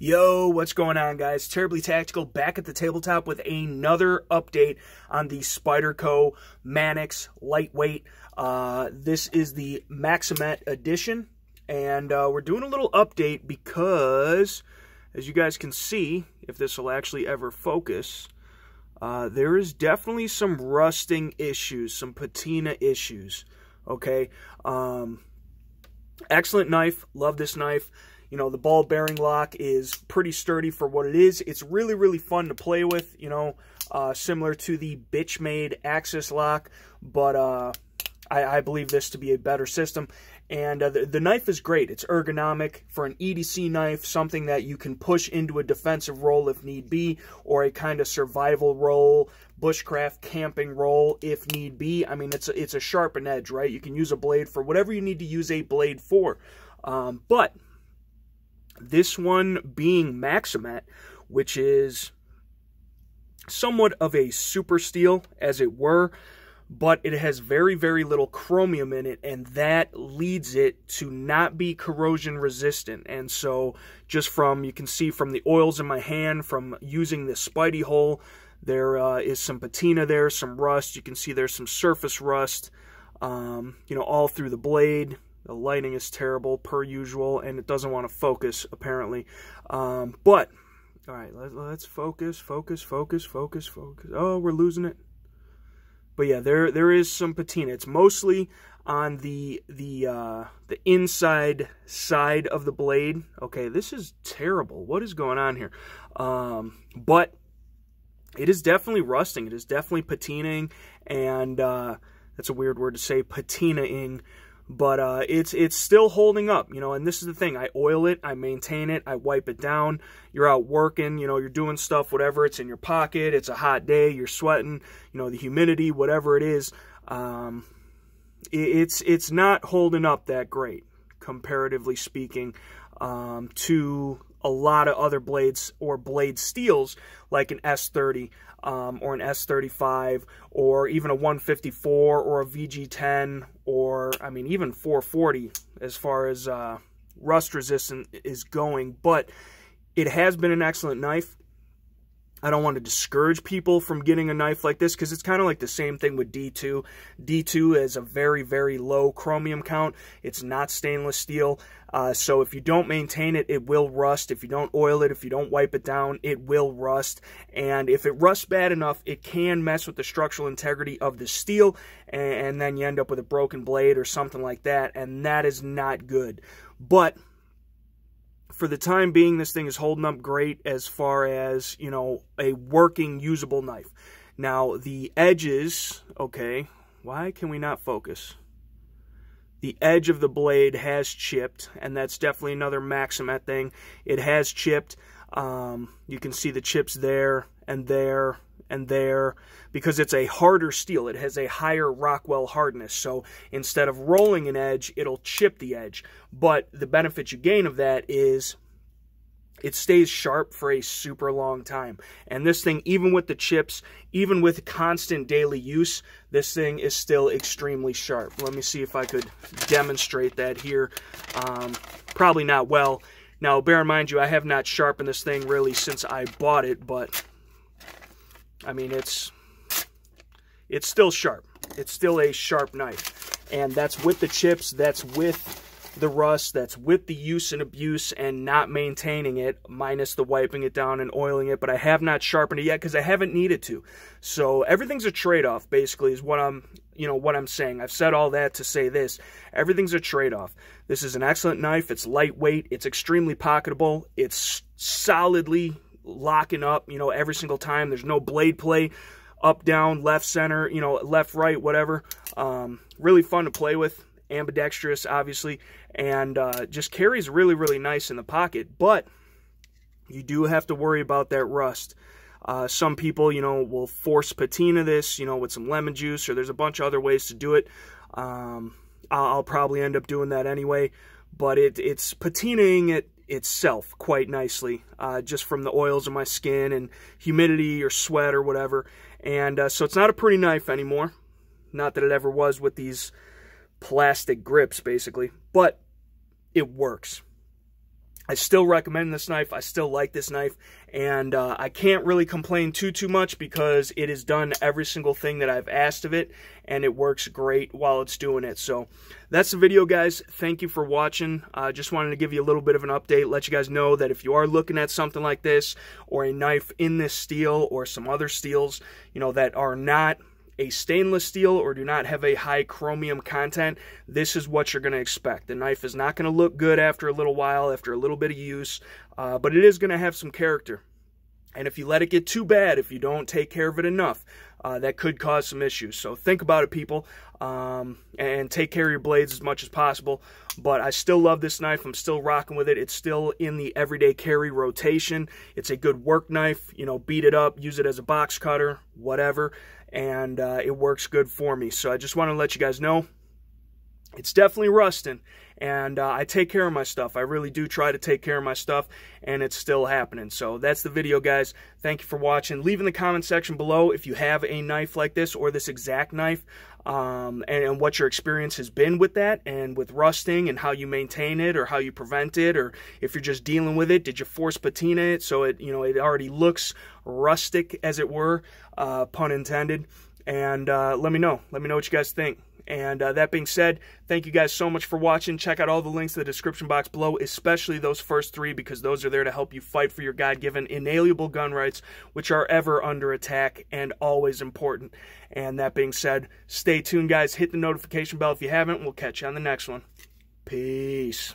Yo, what's going on guys? Terribly Tactical back at the tabletop with another update on the Spyderco Manix Lightweight. Uh, this is the Maximet edition, and uh, we're doing a little update because, as you guys can see, if this will actually ever focus, uh, there is definitely some rusting issues, some patina issues, okay? Um, excellent knife, love this knife. You know, the ball bearing lock is pretty sturdy for what it is. It's really, really fun to play with, you know, uh, similar to the bitch made axis lock, but uh, I, I, believe this to be a better system. And uh, the, the knife is great. It's ergonomic for an EDC knife, something that you can push into a defensive role if need be, or a kind of survival role, bushcraft camping role if need be. I mean, it's a, it's a sharpened edge, right? You can use a blade for whatever you need to use a blade for. Um, but this one being Maximat, which is somewhat of a super steel, as it were, but it has very, very little chromium in it, and that leads it to not be corrosion resistant. And so, just from you can see from the oils in my hand, from using this spidey hole, there uh, is some patina there, some rust. You can see there's some surface rust, um, you know, all through the blade. The lighting is terrible, per usual, and it doesn't want to focus, apparently. Um, but, all right, let, let's focus, focus, focus, focus, focus. Oh, we're losing it. But yeah, there there is some patina. It's mostly on the the uh, the inside side of the blade. Okay, this is terrible. What is going on here? Um, but it is definitely rusting. It is definitely patinaing, and uh, that's a weird word to say, patinaing but uh, it's it's still holding up, you know. And this is the thing: I oil it, I maintain it, I wipe it down. You're out working, you know, you're doing stuff, whatever. It's in your pocket. It's a hot day. You're sweating, you know, the humidity, whatever it is. Um, it, it's it's not holding up that great, comparatively speaking, um, to a lot of other blades or blade steels like an S30 um, or an S35 or even a 154 or a VG10 or I mean even 440 as far as uh, rust resistant is going but it has been an excellent knife I don't want to discourage people from getting a knife like this because it's kind of like the same thing with D2. D2 is a very, very low chromium count. It's not stainless steel. Uh, so if you don't maintain it, it will rust. If you don't oil it, if you don't wipe it down, it will rust. And if it rusts bad enough, it can mess with the structural integrity of the steel. And, and then you end up with a broken blade or something like that. And that is not good. But for the time being, this thing is holding up great as far as, you know, a working, usable knife. Now, the edges, okay, why can we not focus? The edge of the blade has chipped, and that's definitely another Maxima thing. It has chipped. Um, you can see the chips there and there and there because it's a harder steel. It has a higher Rockwell hardness. So instead of rolling an edge, it'll chip the edge. But the benefit you gain of that is it stays sharp for a super long time. And this thing, even with the chips, even with constant daily use, this thing is still extremely sharp. Let me see if I could demonstrate that here. Um, probably not well. Now, bear in mind you, I have not sharpened this thing really since I bought it, but I mean, it's it's still sharp. It's still a sharp knife. And that's with the chips, that's with the rust, that's with the use and abuse and not maintaining it, minus the wiping it down and oiling it, but I have not sharpened it yet because I haven't needed to. So everything's a trade-off, basically, is what I'm you know what I'm saying. I've said all that to say this. Everything's a trade-off. This is an excellent knife. It's lightweight. It's extremely pocketable. It's solidly locking up, you know, every single time. There's no blade play up, down, left, center, you know, left, right, whatever. Um, really fun to play with, ambidextrous, obviously, and uh, just carries really, really nice in the pocket. But you do have to worry about that rust. Uh, some people, you know, will force patina this, you know, with some lemon juice, or there's a bunch of other ways to do it. Um, I'll, probably end up doing that anyway, but it, it's patinaing it itself quite nicely uh, just from the oils of my skin and humidity or sweat or whatever. And uh, so it's not a pretty knife anymore. Not that it ever was with these plastic grips, basically. But it works. I still recommend this knife. I still like this knife. And uh, I can't really complain too, too much because it has done every single thing that I've asked of it. And it works great while it's doing it. So that's the video, guys. Thank you for watching. I uh, just wanted to give you a little bit of an update. Let you guys know that if you are looking at something like this or a knife in this steel or some other steels, you know, that are not a stainless steel or do not have a high chromium content, this is what you're going to expect. The knife is not going to look good after a little while, after a little bit of use, uh, but it is going to have some character. And if you let it get too bad, if you don't take care of it enough, uh, that could cause some issues. So think about it, people, um, and take care of your blades as much as possible. But I still love this knife. I'm still rocking with it. It's still in the everyday carry rotation. It's a good work knife. You know, beat it up, use it as a box cutter, whatever, and uh, it works good for me. So I just want to let you guys know it's definitely rusting and uh, I take care of my stuff. I really do try to take care of my stuff, and it's still happening. So that's the video, guys. Thank you for watching. Leave in the comment section below if you have a knife like this or this exact knife um, and, and, what your experience has been with that and with rusting and how you maintain it or how you prevent it or if you're just dealing with it. Did you force patina it so it, you know, it already looks rustic as it were, uh, pun intended. And uh, let me know. Let me know what you guys think. And uh, that being said, thank you guys so much for watching. Check out all the links in the description box below, especially those first three, because those are there to help you fight for your God given inalienable gun rights, which are ever under attack and always important. And that being said, stay tuned, guys. Hit the notification bell if you haven't. We'll catch you on the next one. Peace.